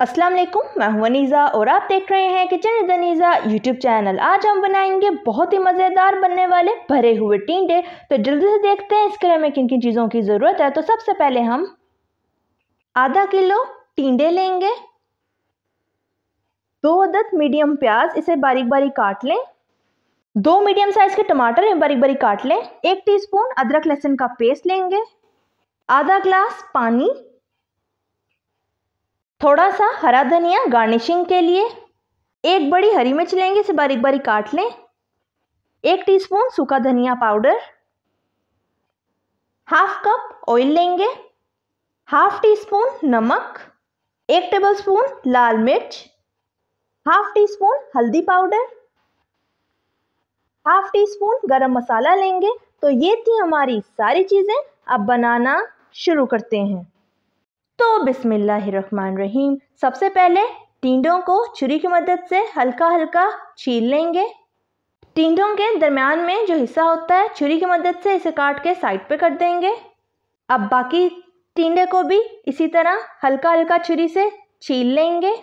अस्सलाम वालेकुम मैं हूं अनीज़ा और आप देख रहे हैं किचन अनीज़ा यूट्यूब चैनल आज हम बनाएंगे बहुत ही मज़ेदार बनने वाले भरे हुए टींडे तो जल्दी से देखते हैं इसके लिए हमें किन किन चीज़ों की ज़रूरत है तो सबसे पहले हम आधा किलो टींडे लेंगे दो अदद मीडियम प्याज इसे बारीक बारीक काट लें दो मीडियम साइज़ के टमाटर बारीक बारीक काट लें एक स्पून अदरक लहसुन का पेस्ट लेंगे आधा ग्लास पानी थोड़ा सा हरा धनिया गार्निशिंग के लिए एक बड़ी हरी मिर्च लेंगे इसे बारीक बारीक काट लें एक टीस्पून सूखा धनिया पाउडर हाफ कप ऑयल लेंगे हाफ टी स्पून नमक एक टेबल स्पून लाल मिर्च हाफ टी स्पून हल्दी powder half teaspoon garam masala लेंगे तो ये थी हमारी सारी चीज़ें अब बनाना शुरू करते हैं तो रहीम सबसे पहले टींडों को छुरी की मदद से हल्का हल्का छील लेंगे टींडों के दरमियान में जो हिस्सा होता है छुरी की मदद से इसे काट के साइड पे कर देंगे अब बाकी टिंडे को भी इसी तरह हल्का हल्का छुरी से छील लेंगे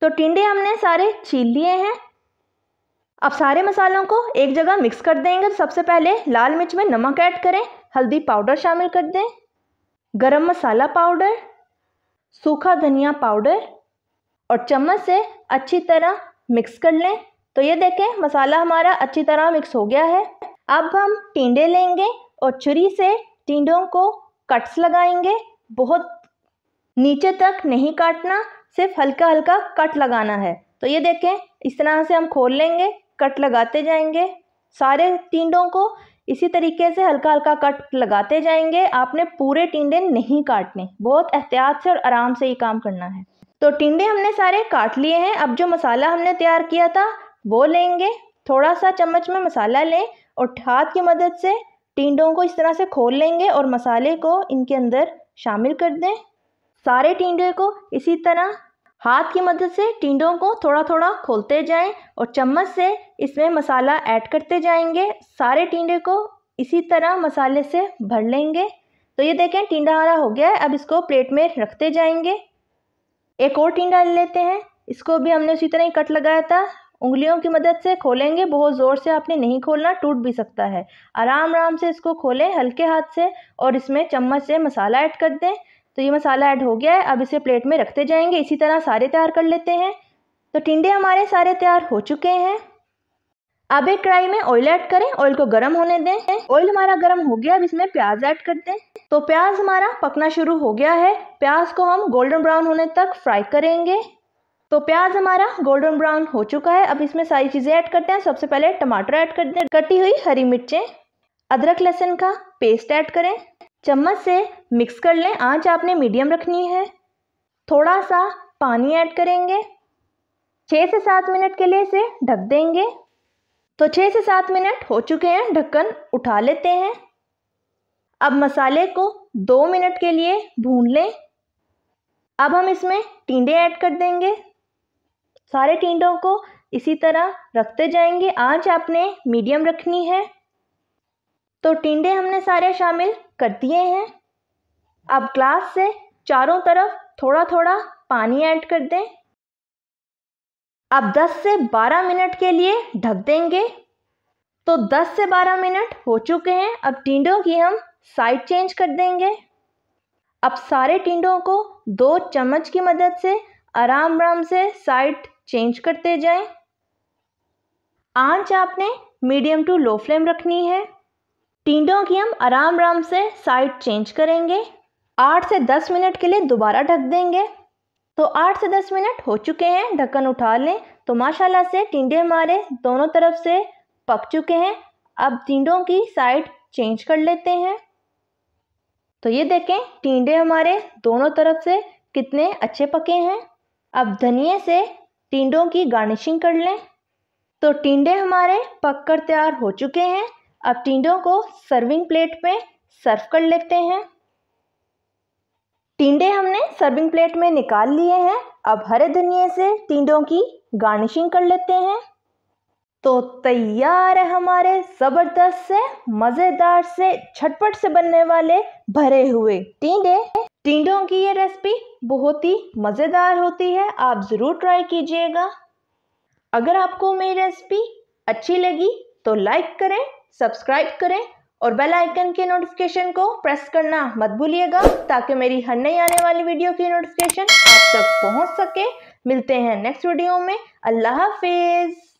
तो टिंडे हमने सारे छील लिए हैं अब सारे मसालों को एक जगह मिक्स कर देंगे तो सबसे पहले लाल मिर्च में नमक ऐड करें हल्दी पाउडर शामिल कर दें गरम मसाला पाउडर सूखा धनिया पाउडर और चम्मच से अच्छी तरह मिक्स कर लें तो ये देखें मसाला हमारा अच्छी तरह मिक्स हो गया है अब हम टिंडे लेंगे और छुरी से टिंडों को कट्स लगाएंगे बहुत नीचे तक नहीं काटना सिर्फ हल्का हल्का कट लगाना है तो ये देखें इस तरह से हम खोल लेंगे कट लगाते जाएंगे सारे टिंडों को इसी तरीके से हल्का हल्का कट लगाते जाएंगे आपने पूरे टिंडे नहीं काटने बहुत एहतियात से और आराम से ये काम करना है तो टिंडे हमने सारे काट लिए हैं अब जो मसाला हमने तैयार किया था वो लेंगे थोड़ा सा चम्मच में मसाला लें और हाथ की मदद से टिंडों को इस तरह से खोल लेंगे और मसाले को इनके अंदर शामिल कर दें सारे टिंडे को इसी तरह हाथ की मदद से टिंडों को थोड़ा थोड़ा खोलते जाएं और चम्मच से इसमें मसाला ऐड करते जाएंगे सारे टिंडे को इसी तरह मसाले से भर लेंगे तो ये देखें टिंडा हरा हो गया है अब इसको प्लेट में रखते जाएंगे एक और टिंडा ले लेते हैं इसको भी हमने उसी तरह ही कट लगाया था उंगलियों की मदद से खोलेंगे बहुत ज़ोर से आपने नहीं खोलना टूट भी सकता है आराम आराम से इसको खोलें हल्के हाथ से और इसमें चम्मच से मसाला ऐड कर दें तो ये मसाला ऐड हो गया है अब इसे प्लेट में रखते जाएंगे इसी तरह सारे तैयार कर लेते हैं तो टिंडे हमारे सारे तैयार हो चुके हैं अब एक कढ़ाई में ऑयल ऐड करें ऑयल को गर्म होने दें ऑयल हमारा गर्म हो गया अब इसमें प्याज ऐड कर दें तो प्याज हमारा पकना शुरू हो गया है प्याज को हम गोल्डन ब्राउन होने तक फ्राई करेंगे तो प्याज हमारा गोल्डन ब्राउन हो चुका है अब इसमें सारी चीज़ें ऐड करते हैं सबसे पहले टमाटर ऐड कर दें कटी हुई हरी मिर्चें अदरक लहसुन का पेस्ट ऐड करें चम्मच से मिक्स कर लें आंच आपने मीडियम रखनी है थोड़ा सा पानी ऐड करेंगे छः से सात मिनट के लिए इसे ढक देंगे तो छः से सात मिनट हो चुके हैं ढक्कन उठा लेते हैं अब मसाले को दो मिनट के लिए भून लें अब हम इसमें टींडे ऐड कर देंगे सारे टींडों को इसी तरह रखते जाएंगे आंच आपने मीडियम रखनी है तो टींडे हमने सारे शामिल कर दिए हैं अब ग्लास से चारों तरफ थोड़ा थोड़ा पानी ऐड कर दें अब 10 से 12 मिनट के लिए ढक देंगे तो 10 से 12 मिनट हो चुके हैं अब टिंडों की हम साइड चेंज कर देंगे अब सारे टिंडों को दो चम्मच की मदद से आराम आराम से साइड चेंज करते जाएं। आंच आपने मीडियम टू लो फ्लेम रखनी है टीडों की हम आराम आराम से साइड चेंज करेंगे आठ से दस मिनट के लिए दोबारा ढक देंगे तो आठ से दस मिनट हो चुके हैं ढक्कन उठा लें तो माशाल्लाह से टिंडे हमारे दोनों तरफ से पक चुके हैं अब टिंडों की साइड चेंज कर लेते हैं तो ये देखें टिंडे हमारे दोनों तरफ से कितने अच्छे पके हैं अब धनिए से टिंडों की गार्निशिंग कर लें तो टिंडे हमारे पक कर तैयार हो चुके हैं अब टिंडों को सर्विंग प्लेट में सर्व कर लेते हैं टिंडे हमने सर्विंग प्लेट में निकाल लिए हैं अब हरे धनिए से टिंडों की गार्निशिंग कर लेते हैं तो तैयार है हमारे ज़बरदस्त से मज़ेदार से छटपट से बनने वाले भरे हुए टिंडे टिंडों की ये रेसिपी बहुत ही मज़ेदार होती है आप ज़रूर ट्राई कीजिएगा अगर आपको मेरी रेसिपी अच्छी लगी तो लाइक करें सब्सक्राइब करें और बेल आइकन के नोटिफिकेशन को प्रेस करना मत भूलिएगा ताकि मेरी हर नई आने वाली वीडियो की नोटिफिकेशन आप तक पहुंच सके मिलते हैं नेक्स्ट वीडियो में अल्लाह हाफिज़